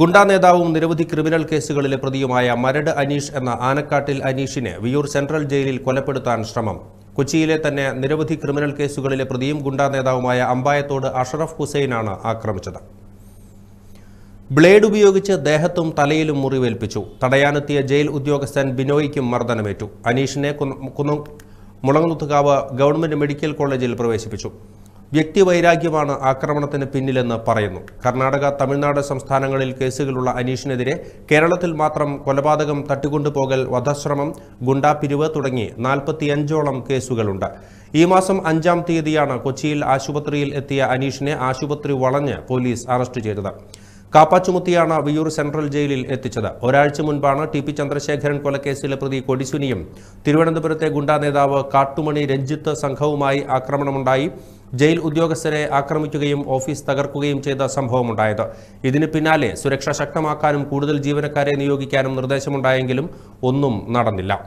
ഗുണ്ടാ നേതാവും നിരവധി ക്രിമിനൽ കേസുകളിലെ പ്രതിയുമായ മരട് അനീഷ് എന്ന ആനക്കാട്ടിൽ അനീഷിനെ വിയൂർ സെൻട്രൽ ജയിലിൽ കൊലപ്പെടുത്താൻ ശ്രമം കൊച്ചിയിലെ തന്നെ നിരവധി ക്രിമിനൽ കേസുകളിലെ പ്രതിയും ഗുണ്ടാ നേതാവുമായ അമ്പായത്തോട് അഷറഫ് ഹുസൈനാണ് ആക്രമിച്ചത് ബ്ലേഡ് ഉപയോഗിച്ച് ദേഹത്തും തലയിലും മുറിവേൽപ്പിച്ചു തടയാനെത്തിയ ജയിൽ ഉദ്യോഗസ്ഥൻ ബിനോയ്ക്കും മർദ്ദനമേറ്റു അനീഷിനെ കുന്നു മുളങ്ങുത്തുകാവ് ഗവൺമെന്റ് മെഡിക്കൽ കോളേജിൽ പ്രവേശിപ്പിച്ചു വ്യക്തിവൈരാഗ്യമാണ് ആക്രമണത്തിന് പിന്നിലെന്ന് പറയുന്നു കർണാടക തമിഴ്നാട് സംസ്ഥാനങ്ങളിൽ കേസുകളുള്ള അനീഷിനെതിരെ കേരളത്തിൽ മാത്രം കൊലപാതകം തട്ടിക്കൊണ്ടുപോകൽ വധശ്രമം ഗുണ്ടാപിരിവ് തുടങ്ങി നാൽപ്പത്തിയഞ്ചോളം കേസുകളുണ്ട് ഈ മാസം അഞ്ചാം തീയതിയാണ് കൊച്ചിയിൽ ആശുപത്രിയിൽ എത്തിയ അനീഷിനെ ആശുപത്രി വളഞ്ഞ് പോലീസ് അറസ്റ്റ് ചെയ്തത് കാപ്പാച്ചുമുത്തിയാണ് വിയൂർ സെൻട്രൽ ജയിലിൽ എത്തിച്ചത് ഒരാഴ്ച മുൻപാണ് ടി പി ചന്ദ്രശേഖരൻ കൊലക്കേസിലെ പ്രതി കൊടിസുനിയും തിരുവനന്തപുരത്തെ ഗുണ്ടാ നേതാവ് കാട്ടുമണി രഞ്ജിത്ത് സംഘവുമായി ആക്രമണമുണ്ടായി ജയിൽ ഉദ്യോഗസ്ഥരെ ആക്രമിക്കുകയും ഓഫീസ് തകർക്കുകയും ചെയ്ത സംഭവമുണ്ടായത് ഇതിന് പിന്നാലെ സുരക്ഷ ശക്തമാക്കാനും കൂടുതൽ ജീവനക്കാരെ നിയോഗിക്കാനും നിർദ്ദേശമുണ്ടായെങ്കിലും ഒന്നും നടന്നില്ല